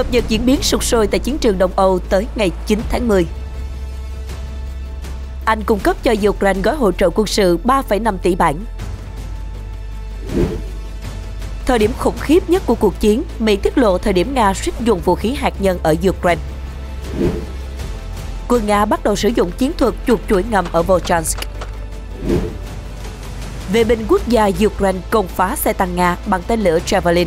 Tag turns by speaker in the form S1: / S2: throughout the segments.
S1: Cập nhật diễn biến sục sôi tại chiến trường Đông Âu tới ngày 9 tháng 10. Anh cung cấp cho Ukraine gói hỗ trợ quân sự 3,5 tỷ bảng. Thời điểm khủng khiếp nhất của cuộc chiến, Mỹ tiết lộ thời điểm Nga suýt dùng vũ khí hạt nhân ở Ukraine. Quân Nga bắt đầu sử dụng chiến thuật chuột chuỗi ngầm ở Volchansk. Vệ binh quốc gia Ukraine công phá xe tăng Nga bằng tên lửa Javelin.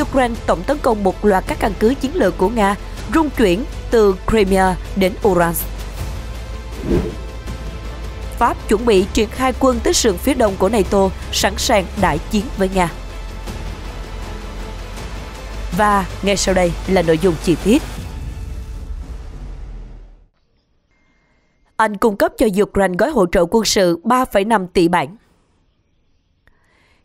S1: Ukraine tổng tấn công một loạt các căn cứ chiến lược của Nga, rung chuyển từ Crimea đến Uransk. Pháp chuẩn bị triển khai quân tới sườn phía đông của NATO, sẵn sàng đại chiến với Nga. Và ngay sau đây là nội dung chi tiết. Anh cung cấp cho Ukraine gói hỗ trợ quân sự 3,5 tỷ bảng.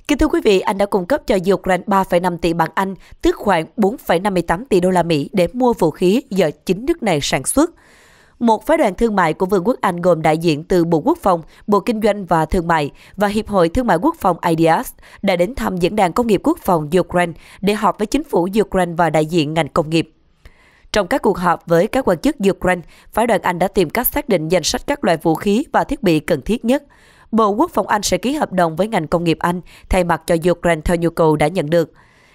S1: Kính thưa quý vị, Anh đã cung cấp cho Ukraine 3,5 tỷ bảng Anh, tức khoảng 4,58 tỷ đô la Mỹ để mua vũ khí do chính nước này sản xuất. Một phái đoàn thương mại của Vương quốc Anh gồm đại diện từ Bộ Quốc phòng, Bộ Kinh doanh và Thương mại và Hiệp hội Thương mại Quốc phòng IDEAS đã đến thăm Diễn đàn Công nghiệp Quốc phòng Ukraine để họp với chính phủ Ukraine và đại diện ngành công nghiệp. Trong các cuộc họp với các quan chức Ukraine, phái đoàn Anh đã tìm cách xác định danh sách các loại vũ khí và thiết bị cần thiết nhất. Bộ Quốc phòng Anh sẽ ký hợp đồng với ngành công nghiệp Anh thay mặt cho Ukraine theo nhu cầu đã nhận được.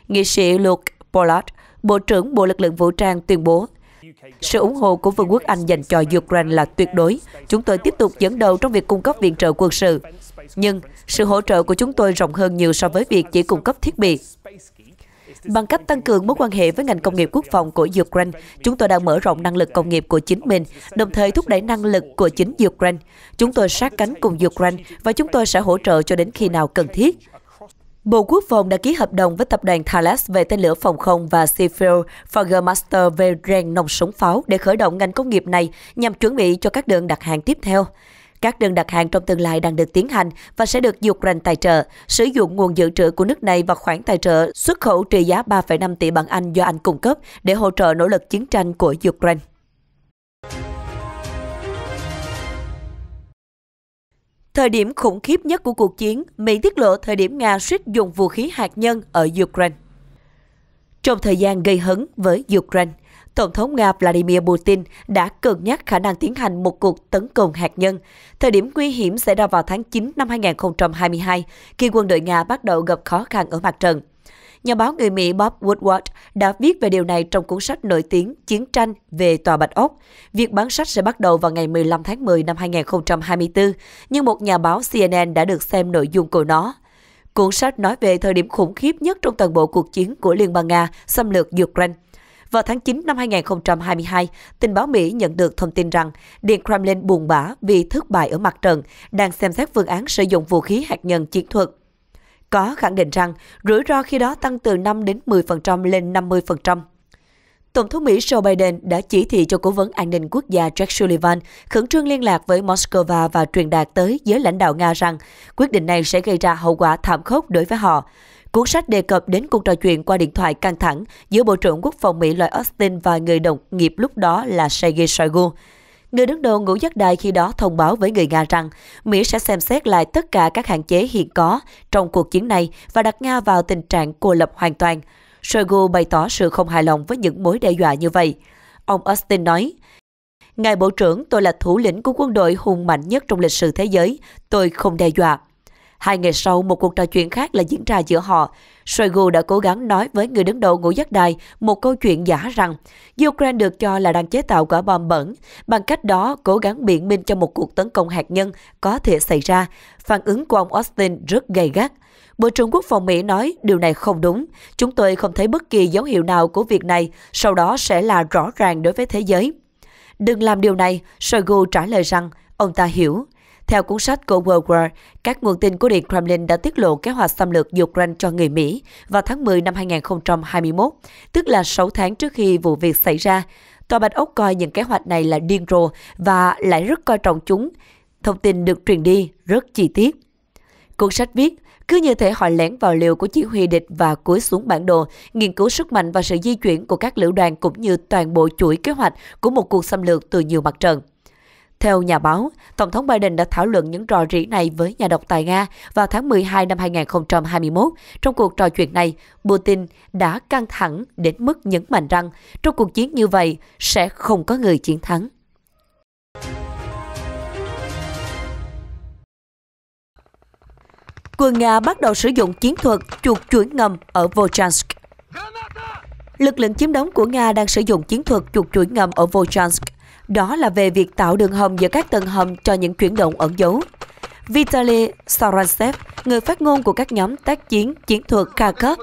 S1: Nghị sĩ Luke Pollard, Bộ trưởng Bộ Lực lượng Vũ trang tuyên bố, sự ủng hộ của Vương quốc Anh dành cho Ukraine là tuyệt đối. Chúng tôi tiếp tục dẫn đầu trong việc cung cấp viện trợ quân sự. Nhưng sự hỗ trợ của chúng tôi rộng hơn nhiều so với việc chỉ cung cấp thiết bị. Bằng cách tăng cường mối quan hệ với ngành công nghiệp quốc phòng của Ukraine, chúng tôi đang mở rộng năng lực công nghiệp của chính mình, đồng thời thúc đẩy năng lực của chính Ukraine. Chúng tôi sát cánh cùng Ukraine và chúng tôi sẽ hỗ trợ cho đến khi nào cần thiết. Bộ Quốc phòng đã ký hợp đồng với tập đoàn Thales về tên lửa phòng không và Seafield Fagermaster về rèn nòng súng pháo để khởi động ngành công nghiệp này nhằm chuẩn bị cho các đơn đặt hàng tiếp theo. Các đơn đặt hàng trong tương lai đang được tiến hành và sẽ được Ukraine tài trợ, sử dụng nguồn dự trữ của nước này và khoản tài trợ xuất khẩu trị giá 3,5 tỷ bảng Anh do Anh cung cấp để hỗ trợ nỗ lực chiến tranh của Ukraine. Thời điểm khủng khiếp nhất của cuộc chiến, Mỹ tiết lộ thời điểm Nga suýt dùng vũ khí hạt nhân ở Ukraine. Trong thời gian gây hấn với Ukraine, Tổng thống Nga Vladimir Putin đã cân nhắc khả năng tiến hành một cuộc tấn công hạt nhân. Thời điểm nguy hiểm xảy ra vào tháng 9 năm 2022, khi quân đội Nga bắt đầu gặp khó khăn ở mặt trận. Nhà báo người Mỹ Bob Woodward đã viết về điều này trong cuốn sách nổi tiếng Chiến tranh về Tòa Bạch Ốc. Việc bán sách sẽ bắt đầu vào ngày 15 tháng 10 năm 2024, nhưng một nhà báo CNN đã được xem nội dung của nó. Cuốn sách nói về thời điểm khủng khiếp nhất trong toàn bộ cuộc chiến của Liên bang Nga xâm lược Ukraine – vào tháng 9 năm 2022, tình báo Mỹ nhận được thông tin rằng Điện Kremlin buồn bã vì thất bại ở mặt trận, đang xem xét phương án sử dụng vũ khí hạt nhân chiến thuật có khẳng định rằng rủi ro khi đó tăng từ 5 đến 10% lên 50%. Tổng thống Mỹ Joe Biden đã chỉ thị cho Cố vấn An ninh Quốc gia Jack Sullivan khẩn trương liên lạc với Moscow và truyền đạt tới giới lãnh đạo Nga rằng quyết định này sẽ gây ra hậu quả thảm khốc đối với họ. Cuốn sách đề cập đến cuộc trò chuyện qua điện thoại căng thẳng giữa Bộ trưởng Quốc phòng Mỹ Lloyd Austin và người đồng nghiệp lúc đó là Sergei Shoigu. Người đứng đầu ngũ giác đài khi đó thông báo với người Nga rằng Mỹ sẽ xem xét lại tất cả các hạn chế hiện có trong cuộc chiến này và đặt Nga vào tình trạng cô lập hoàn toàn. Shoigu bày tỏ sự không hài lòng với những mối đe dọa như vậy. Ông Austin nói, Ngài Bộ trưởng, tôi là thủ lĩnh của quân đội hùng mạnh nhất trong lịch sử thế giới. Tôi không đe dọa. Hai ngày sau, một cuộc trò chuyện khác là diễn ra giữa họ. Shoigu đã cố gắng nói với người đứng đầu ngũ giác đài một câu chuyện giả rằng Ukraine được cho là đang chế tạo quả bom bẩn, bằng cách đó cố gắng biện minh cho một cuộc tấn công hạt nhân có thể xảy ra. Phản ứng của ông Austin rất gay gắt. Bộ trưởng Quốc phòng Mỹ nói điều này không đúng. Chúng tôi không thấy bất kỳ dấu hiệu nào của việc này, sau đó sẽ là rõ ràng đối với thế giới. Đừng làm điều này, Shoigu trả lời rằng ông ta hiểu. Theo cuốn sách của World War, các nguồn tin của Điện Kremlin đã tiết lộ kế hoạch xâm lược Ukraine cho người Mỹ vào tháng 10 năm 2021, tức là 6 tháng trước khi vụ việc xảy ra. Tòa Bạch Ốc coi những kế hoạch này là điên rồ và lại rất coi trọng chúng. Thông tin được truyền đi rất chi tiết. Cuốn sách viết, cứ như thể họ lén vào liều của chỉ huy địch và cúi xuống bản đồ, nghiên cứu sức mạnh và sự di chuyển của các lữ đoàn cũng như toàn bộ chuỗi kế hoạch của một cuộc xâm lược từ nhiều mặt trận. Theo nhà báo, Tổng thống Biden đã thảo luận những rò rỉ này với nhà độc tài Nga vào tháng 12 năm 2021. Trong cuộc trò chuyện này, Putin đã căng thẳng đến mức nhấn mạnh rằng trong cuộc chiến như vậy sẽ không có người chiến thắng. Quân Nga bắt đầu sử dụng chiến thuật chuột chuỗi ngầm ở Volchansk. Lực lượng chiếm đóng của Nga đang sử dụng chiến thuật chuột chuỗi ngầm ở Volchansk đó là về việc tạo đường hầm giữa các tầng hầm cho những chuyển động ẩn dấu. Vitaly Soransev, người phát ngôn của các nhóm tác chiến chiến thuật Kharkov,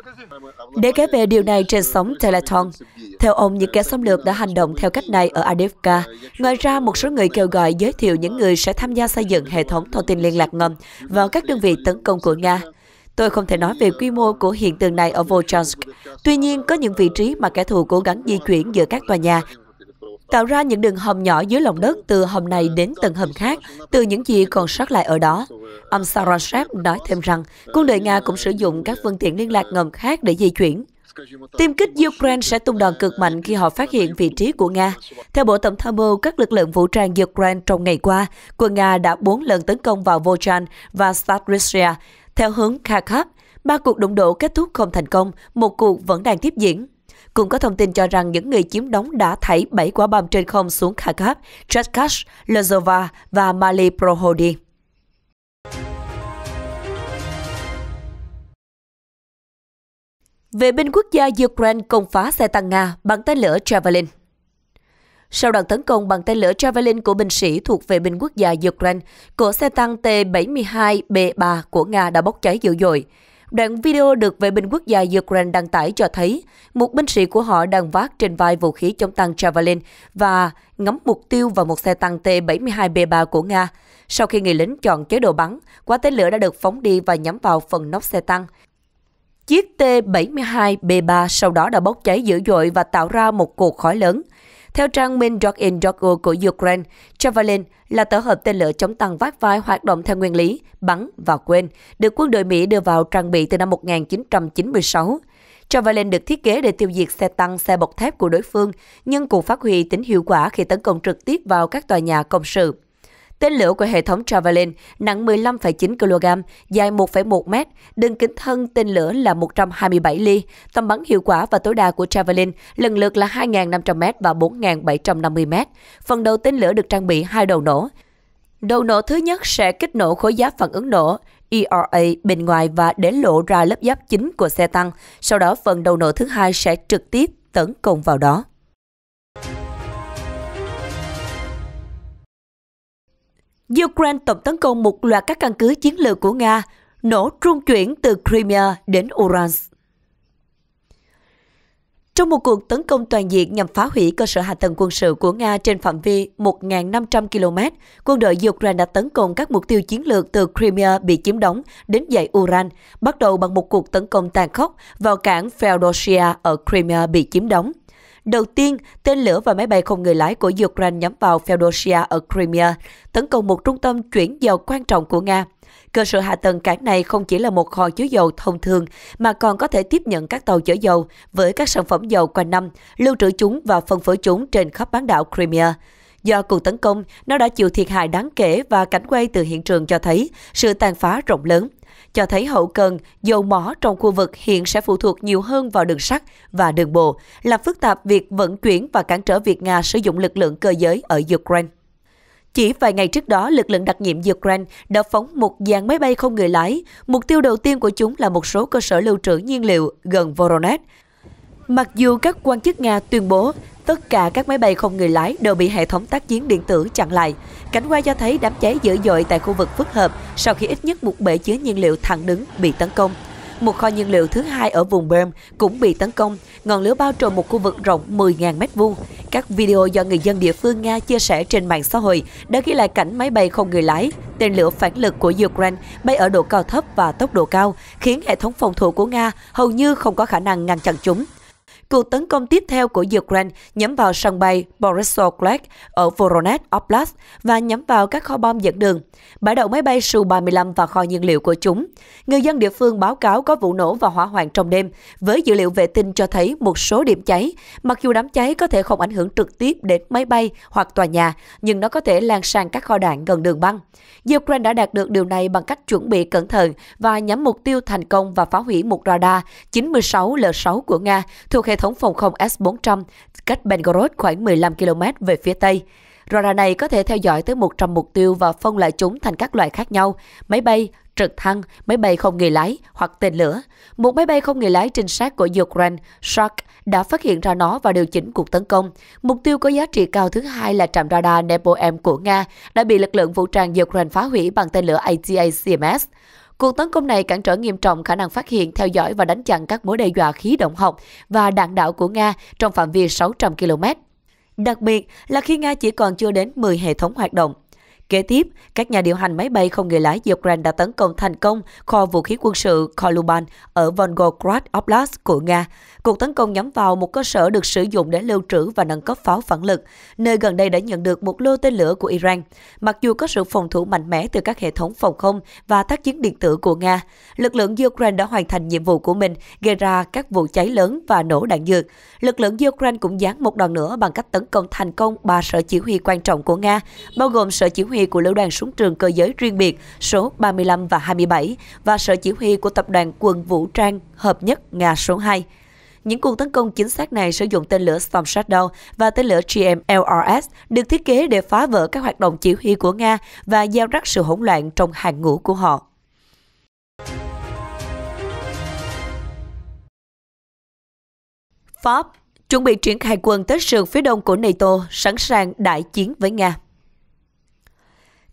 S1: để kể về điều này trên sóng Teleton, theo ông, những kẻ xâm lược đã hành động theo cách này ở Adivka. Ngoài ra, một số người kêu gọi giới thiệu những người sẽ tham gia xây dựng hệ thống thông tin liên lạc ngầm vào các đơn vị tấn công của Nga. Tôi không thể nói về quy mô của hiện tượng này ở Volchansk. Tuy nhiên, có những vị trí mà kẻ thù cố gắng di chuyển giữa các tòa nhà tạo ra những đường hầm nhỏ dưới lòng đất từ hầm này đến tầng hầm khác, từ những gì còn sót lại ở đó. Ông Sarashev nói thêm rằng, quân đội Nga cũng sử dụng các phương tiện liên lạc ngầm khác để di chuyển. Tiêm kích Ukraine sẽ tung đòn cực mạnh khi họ phát hiện vị trí của Nga. Theo Bộ Tổng tham mưu các lực lượng vũ trang Ukraine trong ngày qua, quân Nga đã 4 lần tấn công vào Volchan và Starrysia theo hướng kharkov Ba cuộc đụng độ kết thúc không thành công, một cuộc vẫn đang tiếp diễn. Cũng có thông tin cho rằng những người chiếm đóng đã thảy 7 quả bom trên không xuống Kharkiv, Cherkash, Lozova và Mali Prohodin. Về binh quốc gia Ukraine công phá xe tăng Nga bằng tên lửa Javelin. Sau đợt tấn công bằng tên lửa Javelin của binh sĩ thuộc vệ binh quốc gia Ukraine, của xe tăng T-72B3 của Nga đã bốc cháy dữ dội. Đoạn video được Vệ binh quốc gia Ukraine đăng tải cho thấy một binh sĩ của họ đang vác trên vai vũ khí chống tăng Javelin và ngắm mục tiêu vào một xe tăng T-72B3 của Nga. Sau khi người lính chọn chế độ bắn, quả tên lửa đã được phóng đi và nhắm vào phần nóc xe tăng. Chiếc T-72B3 sau đó đã bốc cháy dữ dội và tạo ra một cột khói lớn. Theo trang min.in.org của Ukraine, Javelin là tổ hợp tên lửa chống tăng vác vai hoạt động theo nguyên lý bắn và quên, được quân đội Mỹ đưa vào trang bị từ năm 1996. Javelin được thiết kế để tiêu diệt xe tăng, xe bọc thép của đối phương, nhưng cũng phát huy tính hiệu quả khi tấn công trực tiếp vào các tòa nhà công sự. Tên lửa của hệ thống Javelin nặng 15,9 kg, dài 1,1 m, đường kính thân tên lửa là 127 ly, tầm bắn hiệu quả và tối đa của Javelin lần lượt là 2.500 m và 4.750 m. Phần đầu tên lửa được trang bị hai đầu nổ. Đầu nổ thứ nhất sẽ kích nổ khối giáp phản ứng nổ, ERA bên ngoài và để lộ ra lớp giáp chính của xe tăng. Sau đó phần đầu nổ thứ hai sẽ trực tiếp tấn công vào đó. Ukraine tổng tấn công một loạt các căn cứ chiến lược của Nga, nổ trung chuyển từ Crimea đến Uransk. Trong một cuộc tấn công toàn diện nhằm phá hủy cơ sở hạ tầng quân sự của Nga trên phạm vi 1.500 km, quân đội Ukraine đã tấn công các mục tiêu chiến lược từ Crimea bị chiếm đóng đến dãy Uran, bắt đầu bằng một cuộc tấn công tàn khốc vào cảng Feodosia ở Crimea bị chiếm đóng. Đầu tiên, tên lửa và máy bay không người lái của Ukraine nhắm vào Feodosia ở Crimea, tấn công một trung tâm chuyển dầu quan trọng của Nga. Cơ sở hạ tầng cảng này không chỉ là một kho chứa dầu thông thường mà còn có thể tiếp nhận các tàu chở dầu với các sản phẩm dầu quanh năm, lưu trữ chúng và phân phối chúng trên khắp bán đảo Crimea. Do cuộc tấn công, nó đã chịu thiệt hại đáng kể và cảnh quay từ hiện trường cho thấy sự tàn phá rộng lớn cho thấy hậu cần, dầu mỏ trong khu vực hiện sẽ phụ thuộc nhiều hơn vào đường sắt và đường bộ, làm phức tạp việc vận chuyển và cản trở việc Nga sử dụng lực lượng cơ giới ở Ukraine. Chỉ vài ngày trước đó, lực lượng đặc nhiệm Ukraine đã phóng một dàn máy bay không người lái. Mục tiêu đầu tiên của chúng là một số cơ sở lưu trữ nhiên liệu gần Voronezh. Mặc dù các quan chức Nga tuyên bố tất cả các máy bay không người lái đều bị hệ thống tác chiến điện tử chặn lại, cảnh qua cho thấy đám cháy dữ dội tại khu vực phức hợp sau khi ít nhất một bể chứa nhiên liệu thẳng đứng bị tấn công. Một kho nhiên liệu thứ hai ở vùng berm cũng bị tấn công, ngọn lửa bao trùm một khu vực rộng 10.000 m2. Các video do người dân địa phương Nga chia sẻ trên mạng xã hội đã ghi lại cảnh máy bay không người lái, tên lửa phản lực của Ukraine bay ở độ cao thấp và tốc độ cao, khiến hệ thống phòng thủ của Nga hầu như không có khả năng ngăn chặn chúng. Cuộc tấn công tiếp theo của Ukraine nhắm vào sân bay Borisov ở Voronezh Oblast và nhắm vào các kho bom dẫn đường, bãi đậu máy bay Su-35 và kho nhiên liệu của chúng. Người dân địa phương báo cáo có vụ nổ và hỏa hoạn trong đêm, với dữ liệu vệ tinh cho thấy một số điểm cháy. Mặc dù đám cháy có thể không ảnh hưởng trực tiếp đến máy bay hoặc tòa nhà, nhưng nó có thể lan sang các kho đạn gần đường băng. Ukraine đã đạt được điều này bằng cách chuẩn bị cẩn thận và nhắm mục tiêu thành công và phá hủy một radar 96L6 của Nga thuộc hệ thống phòng không S-400 cách Belgorod khoảng 15 km về phía Tây. Radar này có thể theo dõi tới 100 mục tiêu và phân loại chúng thành các loại khác nhau, máy bay, trực thăng, máy bay không người lái hoặc tên lửa. Một máy bay không người lái trinh sát của Ukraine, Shark, đã phát hiện ra nó và điều chỉnh cuộc tấn công. Mục tiêu có giá trị cao thứ hai là trạm radar Nepoem của Nga đã bị lực lượng vũ trang Ukraine phá hủy bằng tên lửa ATACMS. Cuộc tấn công này cản trở nghiêm trọng khả năng phát hiện, theo dõi và đánh chặn các mối đe dọa khí động học và đạn đạo của Nga trong phạm vi 600 km. Đặc biệt là khi Nga chỉ còn chưa đến 10 hệ thống hoạt động, Kế tiếp, các nhà điều hành máy bay không người lái Ukraine đã tấn công thành công kho vũ khí quân sự Koluban ở Volgograd Oblast của Nga. Cuộc tấn công nhắm vào một cơ sở được sử dụng để lưu trữ và nâng cấp pháo phản lực, nơi gần đây đã nhận được một lô tên lửa của Iran. Mặc dù có sự phòng thủ mạnh mẽ từ các hệ thống phòng không và tác chiến điện tử của Nga, lực lượng Ukraine đã hoàn thành nhiệm vụ của mình, gây ra các vụ cháy lớn và nổ đạn dược. Lực lượng Ukraine cũng giáng một đòn nữa bằng cách tấn công thành công ba sở chỉ huy quan trọng của Nga, bao gồm sở chỉ huy huy của Lữ đoàn súng trường cơ giới riêng biệt số 35 và 27 và Sở Chỉ huy của Tập đoàn Quân Vũ Trang Hợp nhất Nga số 2. Những cuộc tấn công chính xác này sử dụng tên lửa Storm Shadow và tên lửa GMLRS được thiết kế để phá vỡ các hoạt động chỉ huy của Nga và gieo rắc sự hỗn loạn trong hàng ngũ của họ. Pháp chuẩn bị triển khai quân tới sườn phía đông của NATO, sẵn sàng đại chiến với Nga.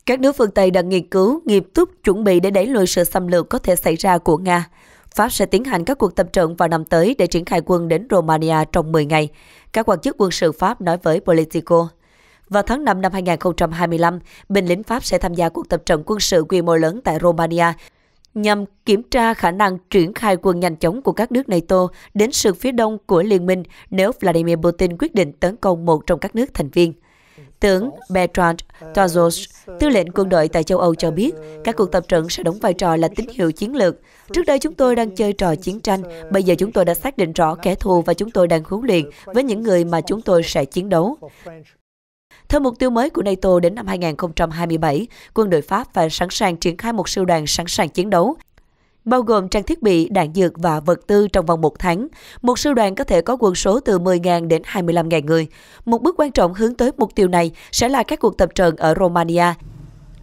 S1: Các nước phương Tây đang nghiên cứu nghiêm túc chuẩn bị để đẩy lùi sự xâm lược có thể xảy ra của Nga. Pháp sẽ tiến hành các cuộc tập trận vào năm tới để triển khai quân đến Romania trong 10 ngày, các quan chức quân sự Pháp nói với Politico. Vào tháng 5 năm 2025, binh lính Pháp sẽ tham gia cuộc tập trận quân sự quy mô lớn tại Romania nhằm kiểm tra khả năng triển khai quân nhanh chóng của các nước NATO đến sự phía đông của liên minh nếu Vladimir Putin quyết định tấn công một trong các nước thành viên. Tướng Bertrand Tazos, tư lệnh quân đội tại châu Âu cho biết, các cuộc tập trận sẽ đóng vai trò là tín hiệu chiến lược. Trước đây chúng tôi đang chơi trò chiến tranh, bây giờ chúng tôi đã xác định rõ kẻ thù và chúng tôi đang huấn luyện với những người mà chúng tôi sẽ chiến đấu. Theo mục tiêu mới của NATO đến năm 2027, quân đội Pháp phải sẵn sàng triển khai một siêu đoàn sẵn sàng chiến đấu bao gồm trang thiết bị, đạn dược và vật tư trong vòng một tháng. Một sư đoàn có thể có quân số từ 10.000 đến 25.000 người. Một bước quan trọng hướng tới mục tiêu này sẽ là các cuộc tập trận ở Romania,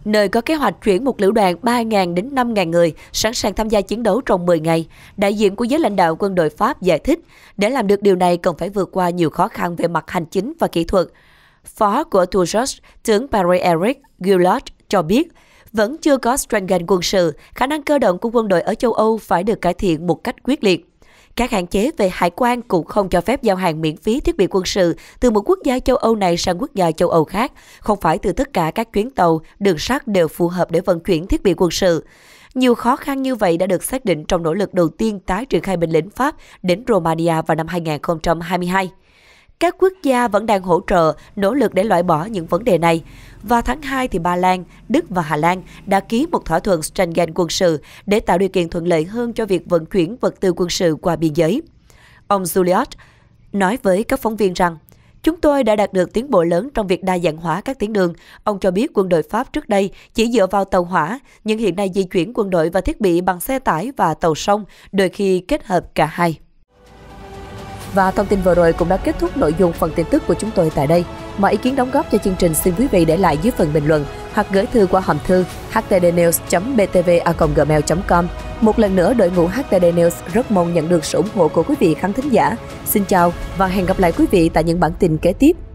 S1: nơi có kế hoạch chuyển một lữ đoàn 3.000 đến 5.000 người sẵn sàng tham gia chiến đấu trong 10 ngày. Đại diện của giới lãnh đạo quân đội Pháp giải thích, để làm được điều này cần phải vượt qua nhiều khó khăn về mặt hành chính và kỹ thuật. Phó của Tourjust, tướng Paris Eric Gillard cho biết, vẫn chưa có strength quân sự, khả năng cơ động của quân đội ở châu Âu phải được cải thiện một cách quyết liệt. Các hạn chế về hải quan cũng không cho phép giao hàng miễn phí thiết bị quân sự từ một quốc gia châu Âu này sang quốc gia châu Âu khác, không phải từ tất cả các chuyến tàu, đường sắt đều phù hợp để vận chuyển thiết bị quân sự. Nhiều khó khăn như vậy đã được xác định trong nỗ lực đầu tiên tái triển khai binh lính Pháp đến Romania vào năm 2022. Các quốc gia vẫn đang hỗ trợ, nỗ lực để loại bỏ những vấn đề này. Vào tháng 2, thì Ba Lan, Đức và Hà Lan đã ký một thỏa thuận Schengen quân sự để tạo điều kiện thuận lợi hơn cho việc vận chuyển vật tư quân sự qua biên giới. Ông Julius nói với các phóng viên rằng, Chúng tôi đã đạt được tiến bộ lớn trong việc đa dạng hóa các tuyến đường. Ông cho biết quân đội Pháp trước đây chỉ dựa vào tàu hỏa, nhưng hiện nay di chuyển quân đội và thiết bị bằng xe tải và tàu sông, đôi khi kết hợp cả hai. Và thông tin vừa rồi cũng đã kết thúc nội dung phần tin tức của chúng tôi tại đây. Mọi ý kiến đóng góp cho chương trình xin quý vị để lại dưới phần bình luận hoặc gửi thư qua hòm thư htdnews.btva.gmail.com. Một lần nữa, đội ngũ HTD News rất mong nhận được sự ủng hộ của quý vị khán thính giả. Xin chào và hẹn gặp lại quý vị tại những bản tin kế tiếp.